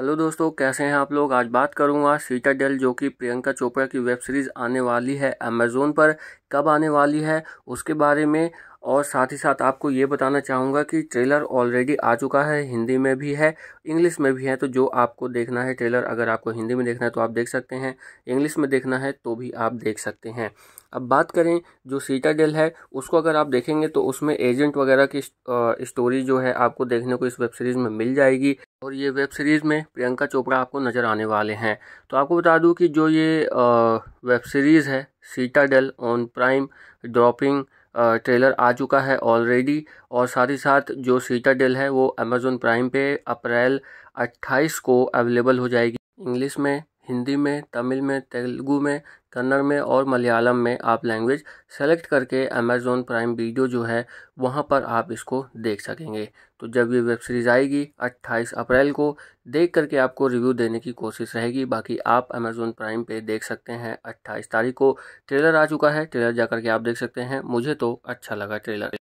hello दोस्तों कैसे हैं आप लोग आज बात करूंगा डेल जो कि प्रियंका चोपड़ा की वेब सीरीज़ आने वाली है अमेज़ोन पर कब आने वाली है उसके बारे में और साथ ही साथ आपको ये बताना चाहूँगा कि ट्रेलर ऑलरेडी आ चुका है हिंदी में भी है इंग्लिश में भी है तो जो आपको देखना है ट्रेलर अगर आपको हिंदी में देखना है तो आप देख सकते हैं इंग्लिश में देखना है तो भी आप देख सकते हैं अब बात करें जो सीटाडेल है उसको अगर आप देखेंगे तो उसमें एजेंट वगैरह की स्टोरी जो है आपको देखने को इस वेब सीरीज़ में मिल जाएगी और ये वेब सीरीज़ में प्रियंका चोपड़ा आपको नज़र आने वाले हैं तो आपको बता दूं कि जो ये वेब सीरीज़ है Citadel on Prime dropping trailer आ चुका है ऑलरेडी और साथ ही साथ जो डेल है वो अमेज़ोन प्राइम पे अप्रैल 28 को अवेलेबल हो जाएगी इंग्लिश में हिंदी में तमिल में तेलुगु में कन्नड़ में और मलयालम में आप लैंग्वेज सेलेक्ट करके अमेज़ोन प्राइम वीडियो जो है वहाँ पर आप इसको देख सकेंगे तो जब ये वेब सीरीज़ आएगी 28 अप्रैल को देख करके आपको रिव्यू देने की कोशिश रहेगी बाकी आप अमेज़ोन प्राइम पे देख सकते हैं 28 तारीख को ट्रेलर आ चुका है ट्रेलर जा करके आप देख सकते हैं मुझे तो अच्छा लगा ट्रेलर